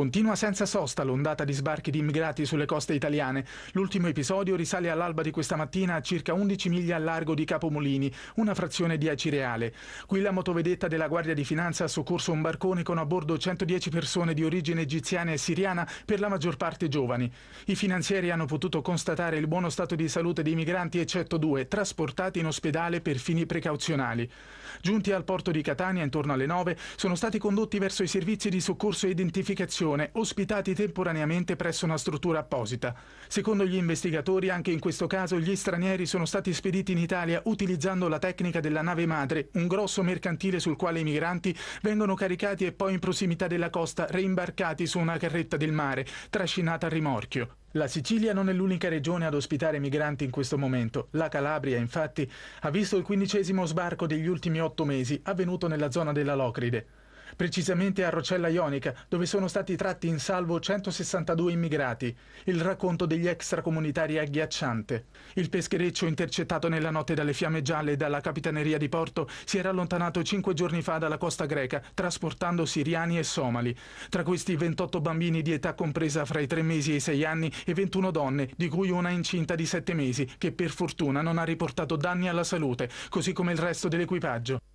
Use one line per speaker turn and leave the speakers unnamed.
Continua senza sosta l'ondata di sbarchi di immigrati sulle coste italiane. L'ultimo episodio risale all'alba di questa mattina a circa 11 miglia al largo di Capomolini, una frazione di Acireale. Qui la motovedetta della Guardia di Finanza ha soccorso un barcone con a bordo 110 persone di origine egiziana e siriana, per la maggior parte giovani. I finanzieri hanno potuto constatare il buono stato di salute dei migranti, eccetto due, trasportati in ospedale per fini precauzionali. Giunti al porto di Catania intorno alle 9, sono stati condotti verso i servizi di soccorso e identificazione persone ospitate temporaneamente presso una struttura apposita. Secondo gli investigatori, anche in questo caso gli stranieri sono stati spediti in Italia utilizzando la tecnica della nave madre, un grosso mercantile sul quale i migranti vengono caricati e poi in prossimità della costa reimbarcati su una carretta del mare, trascinata a rimorchio. La Sicilia non è l'unica regione ad ospitare migranti in questo momento. La Calabria, infatti, ha visto il quindicesimo sbarco degli ultimi otto mesi avvenuto nella zona della Locride precisamente a Rocella Ionica, dove sono stati tratti in salvo 162 immigrati. Il racconto degli extracomunitari è agghiacciante. Il peschereccio intercettato nella notte dalle fiamme gialle e dalla capitaneria di Porto si era allontanato cinque giorni fa dalla costa greca, trasportando siriani e somali. Tra questi 28 bambini di età compresa fra i 3 mesi e i 6 anni e 21 donne, di cui una incinta di 7 mesi, che per fortuna non ha riportato danni alla salute, così come il resto dell'equipaggio.